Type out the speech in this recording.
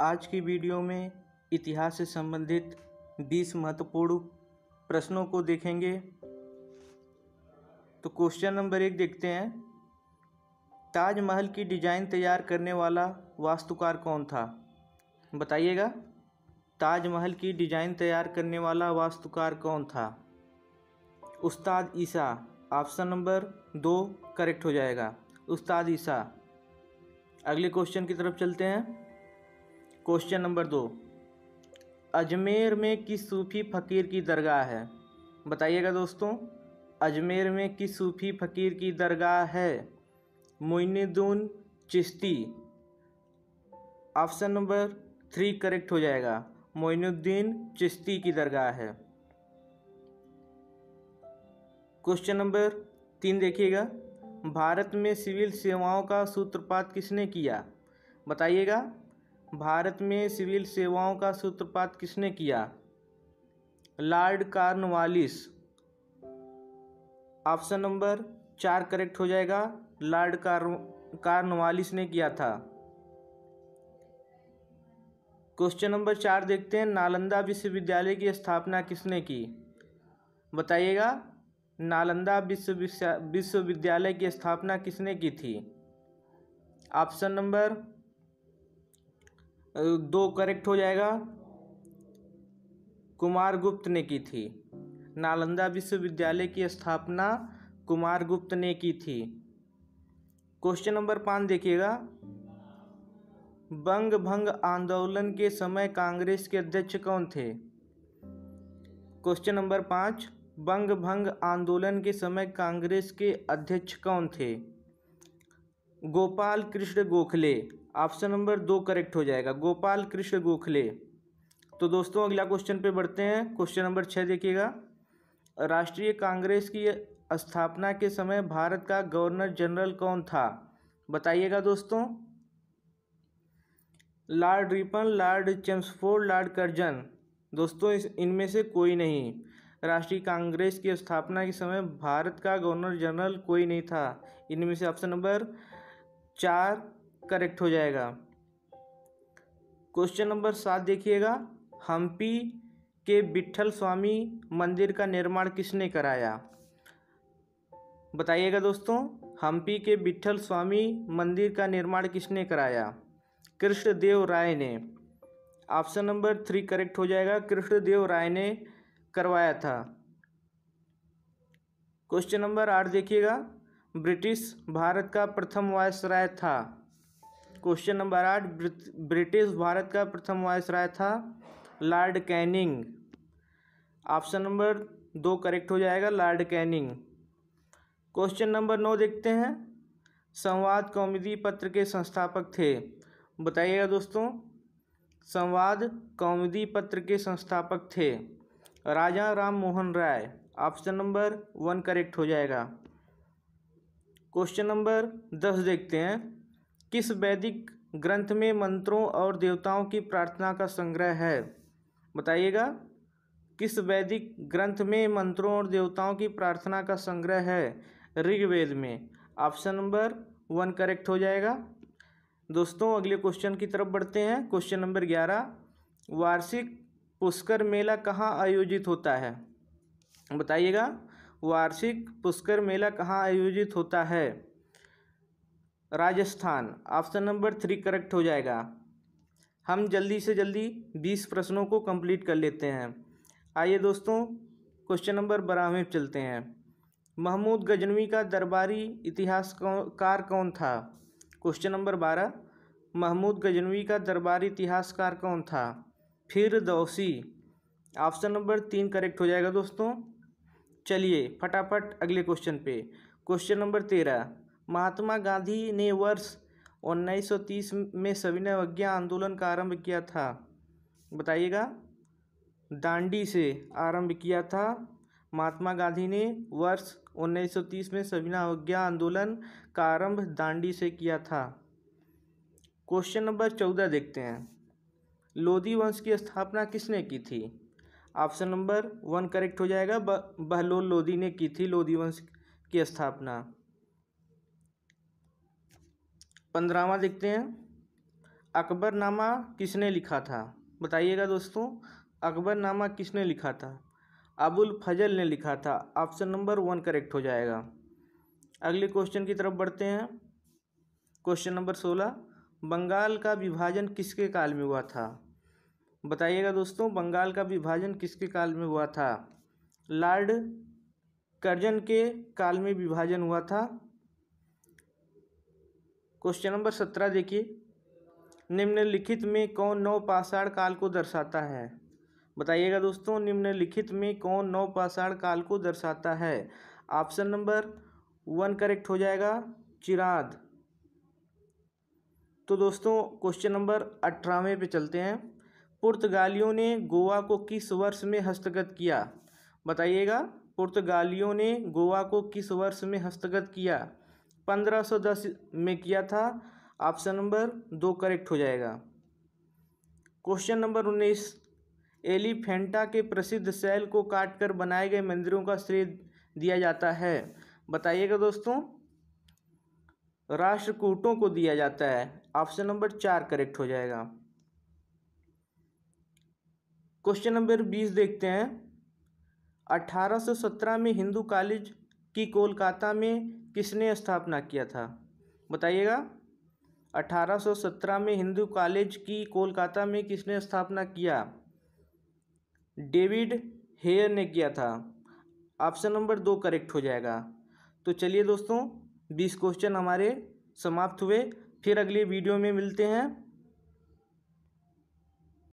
आज की वीडियो में इतिहास से संबंधित 20 महत्वपूर्ण प्रश्नों को देखेंगे तो क्वेश्चन नंबर एक देखते हैं ताजमहल की डिजाइन तैयार करने वाला वास्तुकार कौन था बताइएगा ताजमहल की डिजाइन तैयार करने वाला वास्तुकार कौन था उस्ताद ईसा ऑप्शन नंबर दो करेक्ट हो जाएगा उस्ताद ईसा अगले क्वेश्चन की तरफ चलते हैं क्वेश्चन नंबर दो अजमेर में किस सूफी फ़कीर की दरगाह है बताइएगा दोस्तों अजमेर में किस सूफी फ़कीर की दरगाह है Moinuddin Chishti option number three correct हो जाएगा मोइनुद्दीन चिश्ती की दरगाह है क्वेश्चन नंबर तीन देखिएगा भारत में सिविल सेवाओं का सूत्रपात किसने किया बताइएगा भारत में सिविल सेवाओं का सूत्रपात किसने किया लॉर्ड कार्नवालिस ऑप्शन नंबर चार करेक्ट हो जाएगा लॉर्ड कार्नवालिस ने किया था क्वेश्चन नंबर चार देखते हैं नालंदा विश्वविद्यालय की स्थापना किसने की बताइएगा नालंदा विश्वविद्यालय की स्थापना किसने की थी ऑप्शन नंबर दो करेक्ट हो जाएगा कुमार गुप्त ने की थी नालंदा विश्वविद्यालय की स्थापना कुमार गुप्त ने की थी क्वेश्चन नंबर पाँच देखिएगा बंग भंग आंदोलन के समय कांग्रेस के अध्यक्ष कौन थे क्वेश्चन नंबर पाँच बंग भंग आंदोलन के समय कांग्रेस के अध्यक्ष कौन थे गोपाल कृष्ण गोखले ऑप्शन नंबर दो करेक्ट हो जाएगा गोपाल कृष्ण गोखले तो दोस्तों अगला क्वेश्चन पे बढ़ते हैं क्वेश्चन नंबर छः देखिएगा राष्ट्रीय कांग्रेस की स्थापना के समय भारत का गवर्नर जनरल कौन था बताइएगा दोस्तों lord Ripon lord Chelmsford lord Curzon दोस्तों इस इनमें से कोई नहीं राष्ट्रीय कांग्रेस की स्थापना के समय भारत का गवर्नर जनरल कोई नहीं था इनमें से ऑप्शन नंबर चार करेक्ट हो जाएगा क्वेश्चन नंबर सात देखिएगा हम्पी के बिठल स्वामी मंदिर का निर्माण किसने कराया बताइएगा दोस्तों हम्पी के बिठल स्वामी मंदिर का निर्माण किसने कराया कृष्णदेव राय ने ऑप्शन नंबर थ्री करेक्ट हो जाएगा कृष्णदेव राय ने करवाया था क्वेश्चन नंबर आठ देखिएगा ब्रिटिश भारत का प्रथम वायसराय था क्वेश्चन नंबर आठ ब्रिटिश भारत का प्रथम वायसराय था लॉर्ड कैनिंग ऑप्शन नंबर दो करेक्ट हो जाएगा लॉर्ड कैनिंग क्वेश्चन नंबर नौ देखते हैं संवाद कौमुदी पत्र के संस्थापक थे बताइएगा दोस्तों संवाद कौमुदी पत्र के संस्थापक थे Raja Ram Mohan Roy option number one correct हो जाएगा क्वेश्चन नंबर दस देखते हैं किस वैदिक ग्रंथ में मंत्रों और देवताओं की प्रार्थना का संग्रह है बताइएगा किस वैदिक ग्रंथ में मंत्रों और देवताओं की प्रार्थना का संग्रह है ऋग्वेद में ऑप्शन नंबर वन करेक्ट हो जाएगा दोस्तों अगले क्वेश्चन की तरफ बढ़ते हैं क्वेश्चन नंबर ग्यारह वार्षिक पुष्कर मेला कहाँ आयोजित होता है बताइएगा वार्षिक पुष्कर मेला कहाँ आयोजित होता है Rajasthan option number three correct हो जाएगा हम जल्दी से जल्दी बीस प्रश्नों को कंप्लीट कर लेते हैं आइए दोस्तों क्वेश्चन नंबर बारहवें चलते हैं महमूद गजनवी का दरबारी इतिहासकार कौन था क्वेश्चन नंबर बारह महमूद गजनवी का दरबारी इतिहासकार कौन था फिर दौसी ऑप्शन नंबर तीन करेक्ट हो जाएगा दोस्तों चलिए फटाफट अगले क्वेश्चन पे क्वेश्चन नंबर तेरह महात्मा गांधी ने वर्ष 1930 में सविनय अवज्ञा आंदोलन का आरंभ किया था बताइएगा दांडी से आरंभ किया था महात्मा गांधी ने वर्ष 1930 में सविनय अवज्ञा आंदोलन का आरंभ दांडी से किया था क्वेश्चन नंबर चौदह देखते हैं लोधी वंश की स्थापना किसने की थी ऑप्शन नंबर वन करेक्ट हो जाएगा बहलोल लोधी ने की थी लोधी वंश की स्थापना पंद्रहवा देखते हैं अकबरनामा किसने लिखा था बताइएगा दोस्तों अकबरनामा किसने लिखा था अबुल फजल ने लिखा था ऑप्शन नंबर वन करेक्ट हो जाएगा अगले क्वेश्चन की तरफ बढ़ते हैं क्वेश्चन नंबर सोलह बंगाल का विभाजन किसके काल में हुआ था बताइएगा दोस्तों बंगाल का विभाजन किसके काल में हुआ था लॉर्ड कर्जन के काल में विभाजन हुआ था क्वेश्चन नंबर सत्रह देखिए निम्नलिखित में कौन नौ पाषाण काल को दर्शाता है बताइएगा दोस्तों निम्नलिखित में कौन नौ पाषाण काल को दर्शाता है ऑप्शन नंबर वन करेक्ट हो जाएगा चिराद तो दोस्तों क्वेश्चन नंबर अठारहवें पे चलते हैं पुर्तगालियों ने गोवा को किस वर्ष में हस्तगत किया बताइएगा पुर्तगालियों ने गोवा को किस वर्ष में हस्तगत किया 1510 में किया था ऑप्शन नंबर दो करेक्ट हो जाएगा क्वेश्चन नंबर उन्नीस एलिफेंटा के प्रसिद्ध सेल को काटकर बनाए गए मंदिरों का श्रेय दिया जाता है बताइएगा दोस्तों राष्ट्रकूटों को दिया जाता है ऑप्शन नंबर चार करेक्ट हो जाएगा क्वेश्चन नंबर बीस देखते हैं 1817 में हिंदू कॉलेज कि कोलकाता में किसने स्थापना किया था बताइएगा 1817 में हिंदू कॉलेज की कोलकाता में किसने स्थापना किया डेविड हेयर ने किया था ऑप्शन नंबर दो करेक्ट हो जाएगा तो चलिए दोस्तों बीस क्वेश्चन हमारे समाप्त हुए फिर अगले वीडियो में मिलते हैं